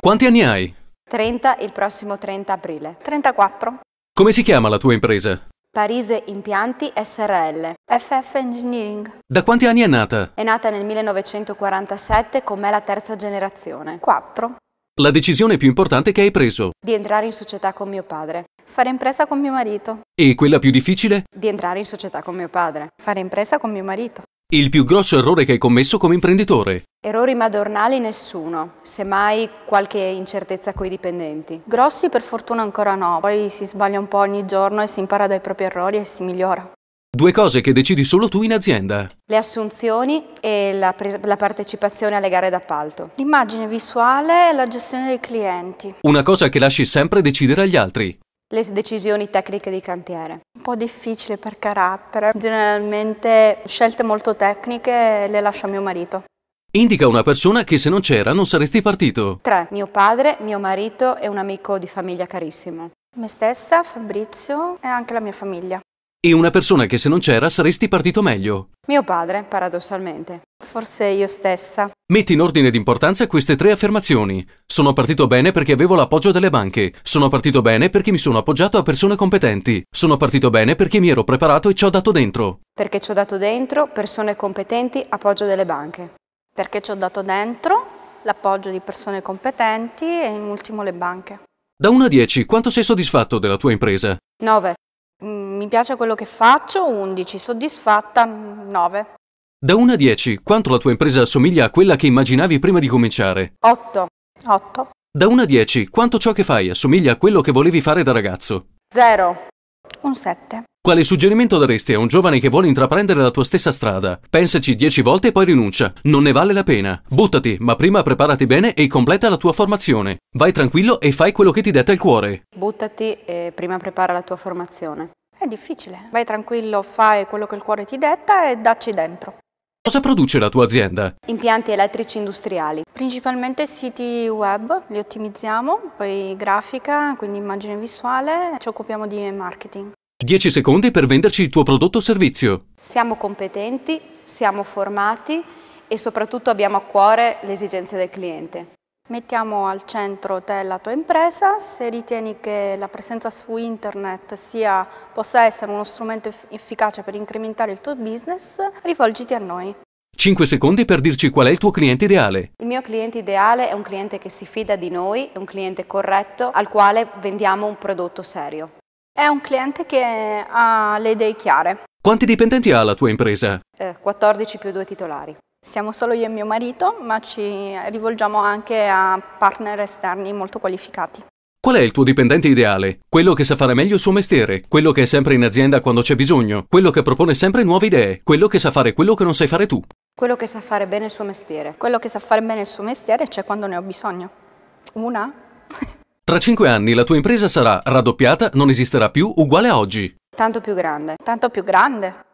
Quanti anni hai? 30 il prossimo 30 aprile. 34. Come si chiama la tua impresa? Parise Impianti SRL. FF Engineering. Da quanti anni è nata? È nata nel 1947 con me la terza generazione. 4. La decisione più importante che hai preso? Di entrare in società con mio padre. Fare impresa con mio marito. E quella più difficile? Di entrare in società con mio padre. Fare impresa con mio marito. Il più grosso errore che hai commesso come imprenditore? Errori madornali nessuno, semmai qualche incertezza coi dipendenti. Grossi per fortuna ancora no, poi si sbaglia un po' ogni giorno e si impara dai propri errori e si migliora. Due cose che decidi solo tu in azienda. Le assunzioni e la, la partecipazione alle gare d'appalto. L'immagine visuale e la gestione dei clienti. Una cosa che lasci sempre decidere agli altri le decisioni tecniche di cantiere? Un po' difficile per carattere. Generalmente scelte molto tecniche le lascio a mio marito. Indica una persona che se non c'era non saresti partito. Tre. Mio padre, mio marito e un amico di famiglia carissimo. Me stessa, Fabrizio e anche la mia famiglia. E una persona che se non c'era saresti partito meglio. Mio padre, paradossalmente. Forse io stessa. Metti in ordine di importanza queste tre affermazioni. Sono partito bene perché avevo l'appoggio delle banche. Sono partito bene perché mi sono appoggiato a persone competenti. Sono partito bene perché mi ero preparato e ci ho dato dentro. Perché ci ho dato dentro persone competenti, appoggio delle banche. Perché ci ho dato dentro l'appoggio di persone competenti e in ultimo le banche. Da 1 a 10, quanto sei soddisfatto della tua impresa? 9. Mm, mi piace quello che faccio, 11. Soddisfatta, 9. Da 1 a 10, quanto la tua impresa assomiglia a quella che immaginavi prima di cominciare? 8. 8. Da 1 a 10, quanto ciò che fai assomiglia a quello che volevi fare da ragazzo? 0. Un 7. Quale suggerimento daresti a un giovane che vuole intraprendere la tua stessa strada? Pensaci 10 volte e poi rinuncia. Non ne vale la pena. Buttati, ma prima preparati bene e completa la tua formazione. Vai tranquillo e fai quello che ti detta il cuore. Buttati e prima prepara la tua formazione. È difficile. Vai tranquillo, fai quello che il cuore ti detta e dacci dentro. Cosa produce la tua azienda? Impianti elettrici industriali. Principalmente siti web, li ottimizziamo, poi grafica, quindi immagine visuale, ci occupiamo di marketing. 10 secondi per venderci il tuo prodotto o servizio. Siamo competenti, siamo formati e soprattutto abbiamo a cuore le esigenze del cliente. Mettiamo al centro te la tua impresa, se ritieni che la presenza su internet sia, possa essere uno strumento efficace per incrementare il tuo business, rivolgiti a noi. 5 secondi per dirci qual è il tuo cliente ideale. Il mio cliente ideale è un cliente che si fida di noi, è un cliente corretto al quale vendiamo un prodotto serio. È un cliente che ha le idee chiare. Quanti dipendenti ha la tua impresa? Eh, 14 più 2 titolari. Siamo solo io e mio marito, ma ci rivolgiamo anche a partner esterni molto qualificati. Qual è il tuo dipendente ideale? Quello che sa fare meglio il suo mestiere, quello che è sempre in azienda quando c'è bisogno, quello che propone sempre nuove idee, quello che sa fare quello che non sai fare tu. Quello che sa fare bene il suo mestiere. Quello che sa fare bene il suo mestiere c'è cioè quando ne ho bisogno. Una? Tra cinque anni la tua impresa sarà raddoppiata, non esisterà più, uguale a oggi. Tanto più grande. Tanto più grande.